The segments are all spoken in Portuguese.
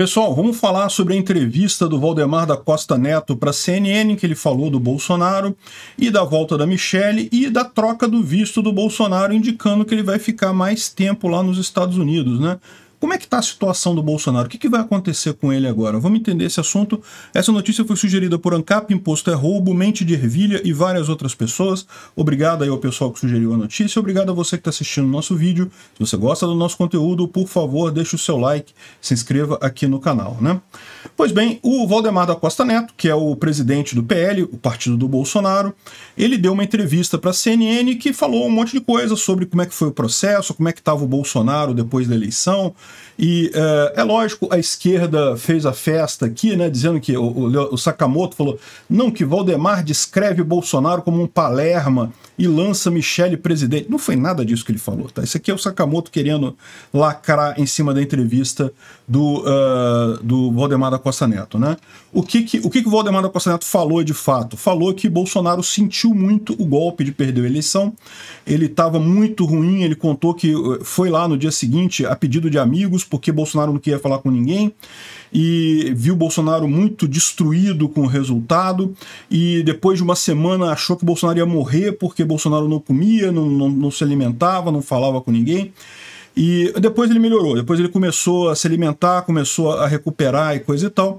Pessoal, vamos falar sobre a entrevista do Valdemar da Costa Neto para a CNN, que ele falou do Bolsonaro, e da volta da Michelle e da troca do visto do Bolsonaro, indicando que ele vai ficar mais tempo lá nos Estados Unidos, né? Como é que está a situação do Bolsonaro? O que, que vai acontecer com ele agora? Vamos entender esse assunto. Essa notícia foi sugerida por Ancap, Imposto é Roubo, Mente de Ervilha e várias outras pessoas. Obrigado aí ao pessoal que sugeriu a notícia. Obrigado a você que está assistindo o nosso vídeo. Se você gosta do nosso conteúdo, por favor, deixe o seu like, se inscreva aqui no canal, né? Pois bem, o Valdemar da Costa Neto, que é o presidente do PL, o partido do Bolsonaro, ele deu uma entrevista para a CNN que falou um monte de coisa sobre como é que foi o processo, como é que estava o Bolsonaro depois da eleição, e é, é, lógico, a esquerda fez a festa aqui, né, dizendo que o, o, o, Sakamoto falou não que Valdemar descreve Bolsonaro como um palerma e lança Michele presidente. Não foi nada disso que ele falou, tá? Isso aqui é o Sakamoto querendo lacrar em cima da entrevista do, uh, do Valdemar da Costa Neto, né? O que que, o que que o Valdemar da Costa Neto falou de fato? Falou que Bolsonaro sentiu muito o golpe de perder a eleição, ele estava muito ruim, ele contou que eh, foi lá no dia seguinte, a pedido de amigos, amigos, porque Bolsonaro não queria falar com ninguém, e viu Bolsonaro muito destruído com o resultado, e depois de uma semana achou que Bolsonaro ia morrer porque Bolsonaro não comia, não, não, não se alimentava, não falava com ninguém. E depois ele melhorou, depois ele começou a se alimentar, começou a recuperar e coisa e tal.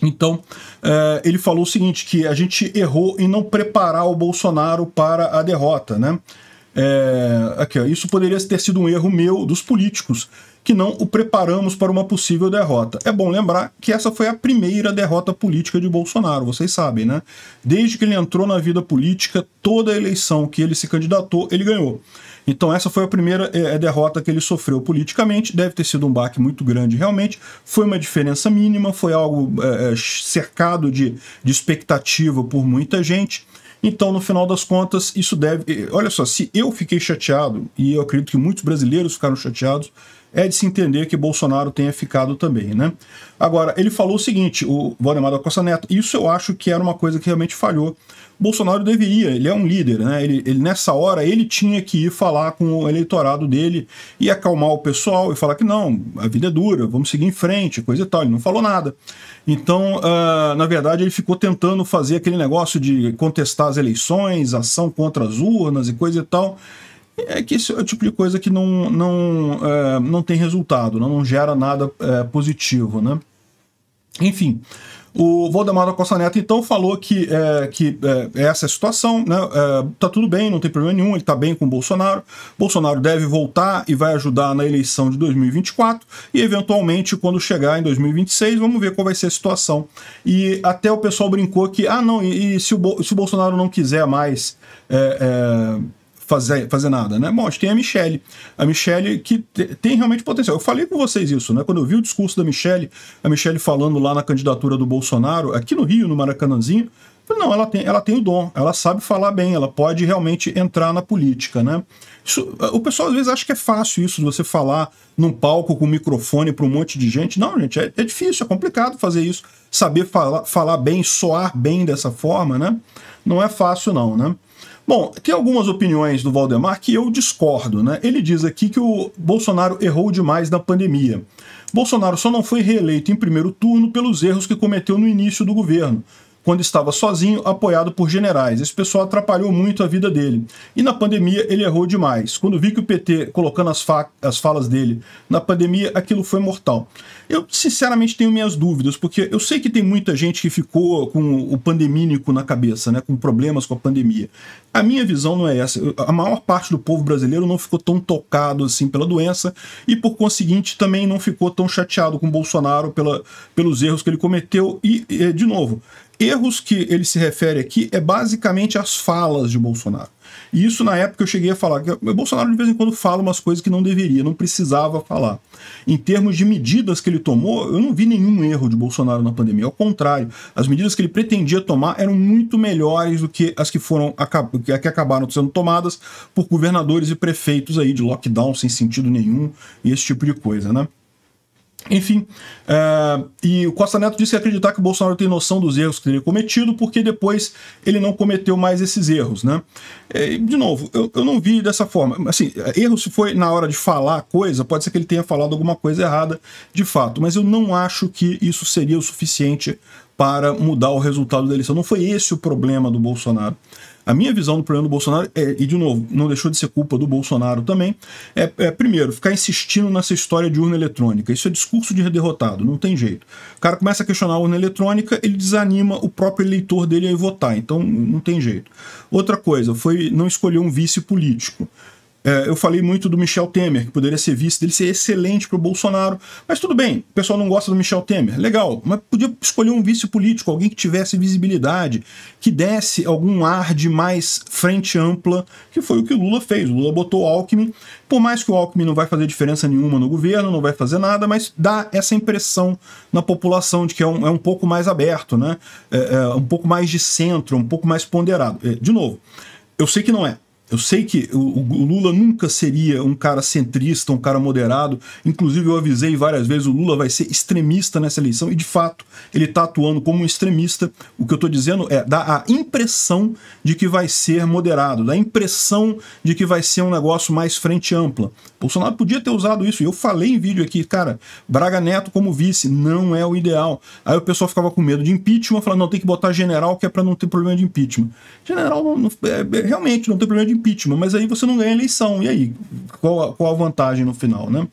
Então, eh, ele falou o seguinte, que a gente errou em não preparar o Bolsonaro para a derrota, né? É, aqui, ó, isso poderia ter sido um erro meu dos políticos, que não o preparamos para uma possível derrota. É bom lembrar que essa foi a primeira derrota política de Bolsonaro, vocês sabem, né? Desde que ele entrou na vida política, toda eleição que ele se candidatou, ele ganhou. Então essa foi a primeira é, é, derrota que ele sofreu politicamente, deve ter sido um baque muito grande realmente, foi uma diferença mínima, foi algo é, é cercado de, de expectativa por muita gente, então, no final das contas, isso deve. Eh, olha só, se eu fiquei chateado, e eu acredito que muitos brasileiros ficaram chateados é de se entender que Bolsonaro tenha ficado também, né? Agora, ele falou o seguinte, o Valdemar da Costa Neto, isso eu acho que era uma coisa que realmente falhou. Bolsonaro deveria, ele é um líder, né? Ele, ele, nessa hora ele tinha que ir falar com o eleitorado dele e acalmar o pessoal e falar que não, a vida é dura, vamos seguir em frente, coisa e tal. Ele não falou nada. Então, uh, na verdade, ele ficou tentando fazer aquele negócio de contestar as eleições, ação contra as urnas e coisa e tal é que esse é o tipo de coisa que não, não, é, não tem resultado, não, né? não gera nada é, positivo, né? Enfim, o Valdemar da Costa Neto então falou que, é, que é, é essa é a situação, né? É, tá tudo bem, não tem problema nenhum, ele tá bem com o Bolsonaro. Bolsonaro deve voltar e vai ajudar na eleição de 2024 e, eventualmente, quando chegar em 2026, vamos ver qual vai ser a situação. E até o pessoal brincou que, ah, não, e, e se, o, se o Bolsonaro não quiser mais. É, é fazer, fazer nada, né? Bom, a gente tem a Michelle. A Michelle que tem realmente potencial. Eu falei com vocês isso, né? Quando eu vi o discurso da Michelle, a Michelle falando lá na candidatura do Bolsonaro, aqui no Rio, no Maracanãzinho, não, ela tem, ela tem o dom, ela sabe falar bem, ela pode realmente entrar na política, né? Isso, o pessoal às vezes acha que é fácil isso, de você falar num palco com um microfone para um monte de gente. Não, gente, é, é, difícil, é complicado fazer isso, saber falar, falar bem, soar bem dessa forma, né? Não é fácil, não, né? Bom, tem algumas opiniões do Valdemar que eu discordo, né? Ele diz aqui que o Bolsonaro errou demais na pandemia. Bolsonaro só não foi reeleito em primeiro turno pelos erros que cometeu no início do governo, quando estava sozinho, apoiado por generais. Esse pessoal atrapalhou muito a vida dele. E na pandemia ele errou demais. Quando vi que o PT colocando as, fa as falas dele na pandemia, aquilo foi mortal. Eu sinceramente tenho minhas dúvidas, porque eu sei que tem muita gente que ficou com o pandemínico na cabeça, né, com problemas com a pandemia. A minha visão não é essa. A maior parte do povo brasileiro não ficou tão tocado assim pela doença e por conseguinte também não ficou tão chateado com Bolsonaro pela, pelos erros que ele cometeu e de novo, erros que ele se refere aqui é basicamente as falas de Bolsonaro. E isso na época eu cheguei a falar que o Bolsonaro de vez em quando fala umas coisas que não deveria, não precisava falar. Em termos de medidas que ele tomou, eu não vi nenhum erro de Bolsonaro na pandemia. Ao contrário, as medidas que ele pretendia tomar eram muito melhores do que as que foram que acabaram sendo tomadas por governadores e prefeitos aí de lockdown sem sentido nenhum e esse tipo de coisa, né? Enfim, uh, e o Costa Neto disse que acreditar que o Bolsonaro tem noção dos erros que teria cometido, porque depois ele não cometeu mais esses erros, né? Eh, e, de novo, eu, eu não vi dessa forma. Assim, erro se foi na hora de falar coisa, pode ser que ele tenha falado alguma coisa errada de fato, mas eu não acho que isso seria o suficiente para mudar o resultado da eleição. Não foi esse o problema do Bolsonaro. A minha visão do problema do Bolsonaro, é, e de novo, não deixou de ser culpa do Bolsonaro também, é, é, primeiro, ficar insistindo nessa história de urna eletrônica. Isso é discurso de derrotado, não tem jeito. O cara começa a questionar a urna eletrônica, ele desanima o próprio eleitor dele a votar, então não tem jeito. Outra coisa, foi não escolher um vice político. É, eu falei muito do Michel Temer, que poderia ser vice dele, ser excelente para o Bolsonaro. Mas tudo bem, o pessoal não gosta do Michel Temer. Legal, mas podia escolher um vice político, alguém que tivesse visibilidade, que desse algum ar de mais frente ampla, que foi o que o Lula fez. O Lula botou o Alckmin, por mais que o Alckmin não vai fazer diferença nenhuma no governo, não vai fazer nada, mas dá essa impressão na população de que é um, é um pouco mais aberto, né? É, é um pouco mais de centro, um pouco mais ponderado. É, de novo, eu sei que não é, eu sei que o, o, Lula nunca seria um cara centrista, um cara moderado. Inclusive, eu avisei várias vezes: o Lula vai ser extremista nessa eleição, e de fato, ele está atuando como um extremista. O que eu estou dizendo é: dá a impressão de que vai ser moderado, dá a impressão de que vai ser um negócio mais frente ampla. Bolsonaro podia ter usado isso, e eu falei em vídeo aqui, cara, Braga Neto como vice não é o ideal. Aí o pessoal ficava com medo de impeachment, falando: não, tem que botar general, que é para não ter problema de impeachment. General, não, não é, é realmente, não tem problema de impeachment impeachment, mas aí você não ganha eleição. E aí? Qual a, qual a vantagem no final, né?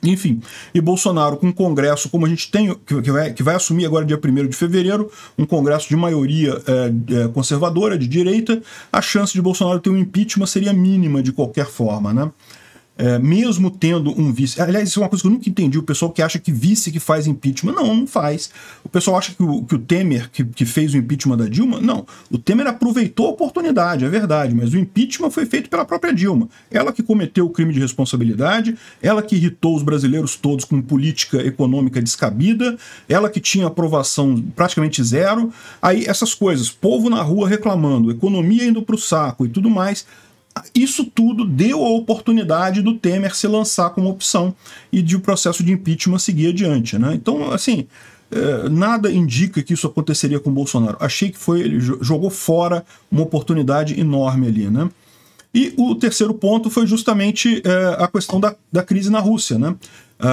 Enfim, e Bolsonaro com o Congresso, como a gente tem, que vai, que vai assumir agora dia 1 de fevereiro, um Congresso de maioria é, é, conservadora, de direita, a chance de Bolsonaro ter um impeachment seria mínima de qualquer forma, né? é, mesmo tendo um vice. Aliás, isso é uma coisa que eu nunca entendi: o pessoal que acha que vice que faz impeachment. Não, não faz. O pessoal acha que o, que o Temer que, que fez o impeachment da Dilma. Não. O Temer aproveitou a oportunidade, é verdade, mas o impeachment foi feito pela própria Dilma. Ela que cometeu o crime de responsabilidade, ela que irritou os brasileiros todos com política econômica descabida, ela que tinha aprovação praticamente zero. Aí essas coisas, povo na rua reclamando, economia indo para o saco e tudo mais isso tudo deu a oportunidade do Temer se lançar como opção e de o processo de impeachment seguir adiante. Né? Então, assim, é, nada indica que isso aconteceria com o Bolsonaro. Achei que foi ele jogou fora uma oportunidade enorme ali, né? E o terceiro ponto foi justamente é, a questão da, da crise na Rússia, né?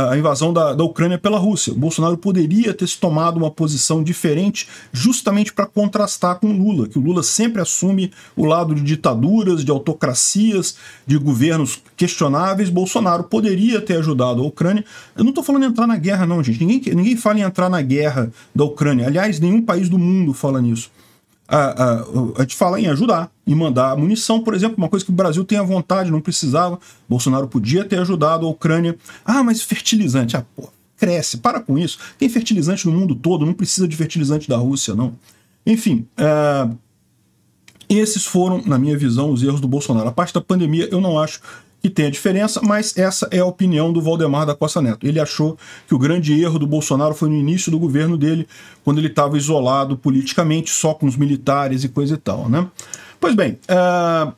a invasão da, da Ucrânia pela Rússia. O Bolsonaro poderia ter se tomado uma posição diferente justamente para contrastar com Lula, que o Lula sempre assume o lado de ditaduras, de autocracias, de governos questionáveis. Bolsonaro poderia ter ajudado a Ucrânia. Eu não estou falando entrar na guerra, não, gente. Ninguém, ninguém fala em entrar na guerra da Ucrânia. Aliás, nenhum país do mundo fala nisso a, a, a, te falar em ajudar e mandar munição, por exemplo, uma coisa que o Brasil tem à vontade, não precisava. Bolsonaro podia ter ajudado a Ucrânia. Ah, mas fertilizante. Ah, pô, cresce, para com isso. Tem fertilizante no mundo todo, não precisa de fertilizante da Rússia, não. Enfim, é, esses foram, na minha visão, os erros do Bolsonaro. A parte da pandemia eu não acho que tem a diferença, mas essa é a opinião do Valdemar da Costa Neto. Ele achou que o grande erro do Bolsonaro foi no início do governo dele, quando ele estava isolado politicamente, só com os militares e coisa e tal, né? Pois bem, uh...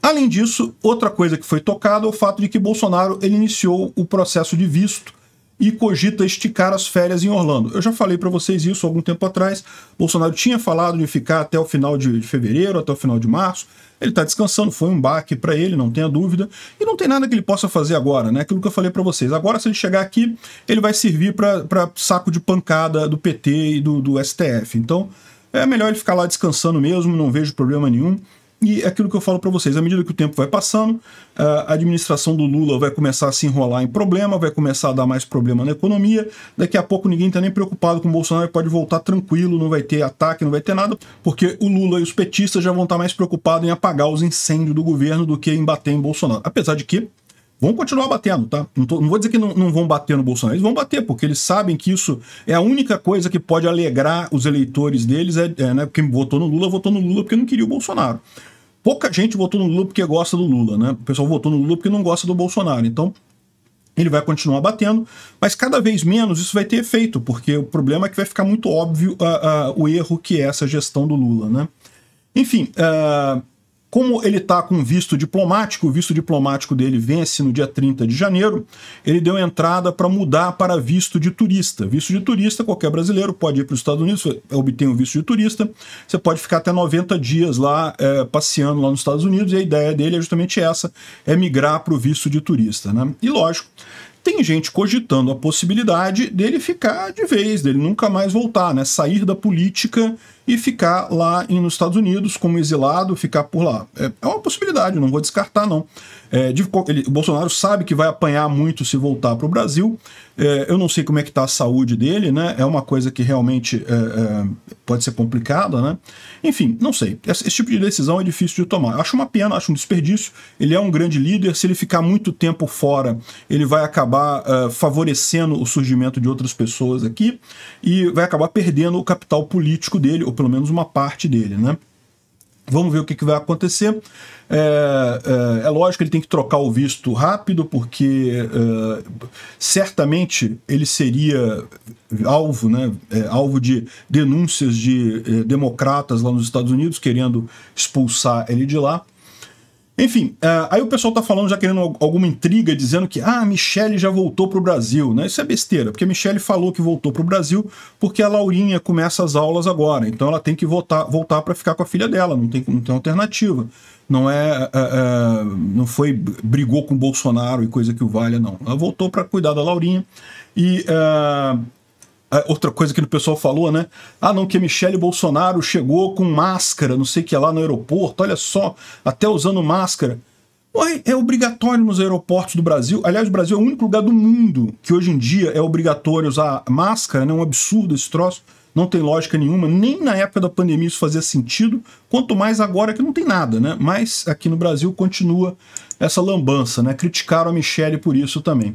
além disso, outra coisa que foi tocada é o fato de que Bolsonaro ele iniciou o processo de visto e cogita esticar as férias em Orlando. Eu já falei para vocês isso algum tempo atrás. Bolsonaro tinha falado de ficar até o final de fevereiro, até o final de março. Ele está descansando, foi um baque para ele, não tenha dúvida. E não tem nada que ele possa fazer agora, né? Aquilo que eu falei para vocês. Agora, se ele chegar aqui, ele vai servir para saco de pancada do PT e do, do STF. Então, é melhor ele ficar lá descansando mesmo, não vejo problema nenhum. E é aquilo que eu falo para vocês, à medida que o tempo vai passando, a administração do Lula vai começar a se enrolar em problema, vai começar a dar mais problema na economia. Daqui a pouco ninguém está nem preocupado com o Bolsonaro, pode voltar tranquilo, não vai ter ataque, não vai ter nada, porque o Lula e os petistas já vão estar tá mais preocupados em apagar os incêndios do governo do que em bater em Bolsonaro. Apesar de que vão continuar batendo, tá? Não, tô, não vou dizer que não, não, vão bater no Bolsonaro, eles vão bater, porque eles sabem que isso é a única coisa que pode alegrar os eleitores deles, é, é né? Quem votou no Lula, votou no Lula porque não queria o Bolsonaro pouca gente votou no Lula porque gosta do Lula, né? O pessoal votou no Lula porque não gosta do Bolsonaro. Então, ele vai continuar batendo, mas cada vez menos isso vai ter efeito, porque o problema é que vai ficar muito óbvio uh, uh, o erro que é essa gestão do Lula, né? Enfim, uh, como ele está com visto diplomático, o visto diplomático dele vence no dia 30 de janeiro, ele deu entrada para mudar para visto de turista. Visto de turista, qualquer brasileiro pode ir para os Estados Unidos, obtém um visto de turista, você pode ficar até 90 dias lá é, passeando lá nos Estados Unidos, e a ideia dele é justamente essa: é migrar para o visto de turista. Né? E lógico, tem gente cogitando a possibilidade dele ficar de vez, dele nunca mais voltar, né? Sair da política e ficar lá nos Estados Unidos como exilado, ficar por lá. É, é uma possibilidade, não vou descartar, não. É, de, ele, o Bolsonaro sabe que vai apanhar muito se voltar para o Brasil. É, eu não sei como é que está a saúde dele, né? É uma coisa que realmente é, é, pode ser complicada, né? Enfim, não sei. Esse, esse, tipo de decisão é difícil de tomar. Eu acho uma pena, acho um desperdício. Ele é um grande líder. Se ele ficar muito tempo fora, ele vai acabar é, favorecendo o surgimento de outras pessoas aqui e vai acabar perdendo o capital político dele, pelo menos uma parte dele, né? Vamos ver o que, que vai acontecer. É, é, é, lógico que ele tem que trocar o visto rápido, porque é, certamente ele seria alvo, né, é, alvo de denúncias de é, democratas lá nos Estados Unidos, querendo expulsar ele de lá. Enfim, é, aí o pessoal tá falando, já querendo alguma intriga, dizendo que ah, a Michelle já voltou pro Brasil, né? Isso é besteira, porque a Michelle falou que voltou pro Brasil porque a Laurinha começa as aulas agora, então ela tem que voltar, voltar para ficar com a filha dela, não tem, não tem alternativa. Não é, é, é não foi brigou com o Bolsonaro e coisa que o valha não. Ela voltou para cuidar da Laurinha e ah, outra coisa que o pessoal falou, né? Ah, não, que Michele Bolsonaro chegou com máscara, não sei o que lá no aeroporto, olha só, até usando máscara. Ué, é obrigatório nos aeroportos do Brasil. Aliás, o Brasil é o único lugar do mundo que hoje em dia é obrigatório usar máscara, né? É um absurdo esse troço. Não tem lógica nenhuma, nem na época da pandemia isso fazia sentido, quanto mais agora que não tem nada, né? Mas aqui no Brasil continua essa lambança, né? Criticaram a Michelle por isso também.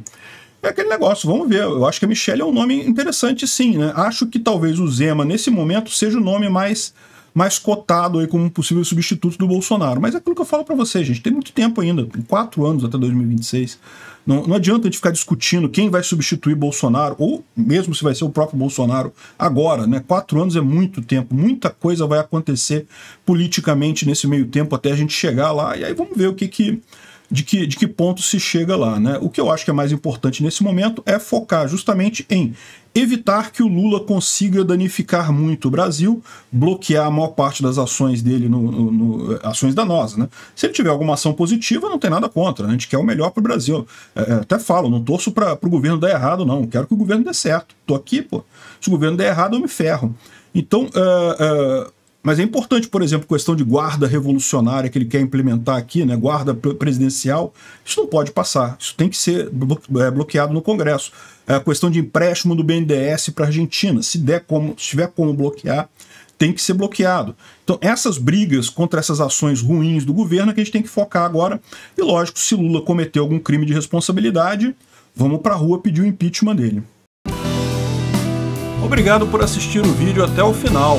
É aquele negócio, vamos ver. Eu acho que a Michelle é um nome interessante, sim, né? Acho que talvez o Zema, nesse momento, seja o nome mais, mais cotado aí como um possível substituto do Bolsonaro. Mas é aquilo que eu falo para vocês, gente. Tem muito tempo ainda, tem quatro anos até 2026. Não, não adianta a gente ficar discutindo quem vai substituir Bolsonaro, ou mesmo se vai ser o próprio Bolsonaro agora, né? Quatro anos é muito tempo, muita coisa vai acontecer politicamente nesse meio tempo até a gente chegar lá, e aí vamos ver o que que de que, de que ponto se chega lá. Né? O que eu acho que é mais importante nesse momento é focar justamente em evitar que o Lula consiga danificar muito o Brasil, bloquear a maior parte das ações dele, no, no, no ações danosas. Né? Se ele tiver alguma ação positiva, não tem nada contra. Né? A gente quer o melhor para o Brasil. É, é, até falo, não torço para o governo dar errado, não. Quero que o governo dê certo. Estou aqui, pô. Se o governo der errado, eu me ferro. Então, uh, uh, mas é importante, por exemplo, questão de guarda revolucionária que ele quer implementar aqui, né, guarda presidencial, isso não pode passar, isso tem que ser é, bloqueado no Congresso. É a questão de empréstimo do BNDES para a Argentina, se, der como, se tiver como bloquear, tem que ser bloqueado. Então, essas brigas contra essas ações ruins do governo é que a gente tem que focar agora. E, lógico, se Lula cometeu algum crime de responsabilidade, vamos para a rua pedir o impeachment dele. Obrigado por assistir o vídeo até o final.